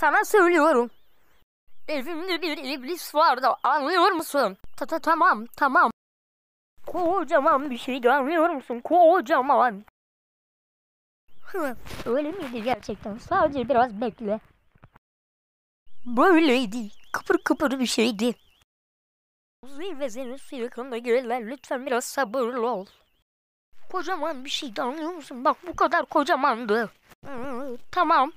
Sana söylüyorum. Evimde bir iblis var da anlıyor musun? Ta ta tamam tamam. Kocaman bir şey anlıyor musun? Kocaman. öyle miydi gerçekten? Sadece biraz bekle. Böyleydi. Kıpır kıpır bir şeydi. Kuzey ve Zenüs yakında gelirler. Lütfen biraz sabırlı ol. Kocaman bir şeydi anlıyor musun? Bak bu kadar kocamandı. tamam.